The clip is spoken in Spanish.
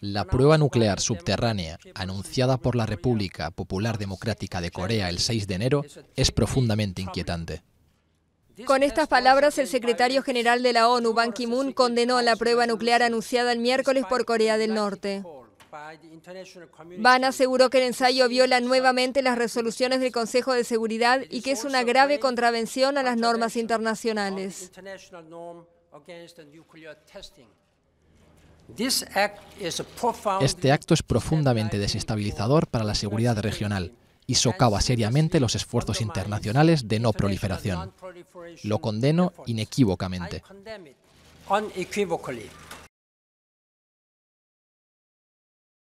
La prueba nuclear subterránea, anunciada por la República Popular Democrática de Corea el 6 de enero, es profundamente inquietante. Con estas palabras, el secretario general de la ONU, Ban Ki-moon, condenó la prueba nuclear anunciada el miércoles por Corea del Norte. Ban aseguró que el ensayo viola nuevamente las resoluciones del Consejo de Seguridad y que es una grave contravención a las normas internacionales. Este acto es profundamente desestabilizador para la seguridad regional y socava seriamente los esfuerzos internacionales de no proliferación. Lo condeno inequívocamente.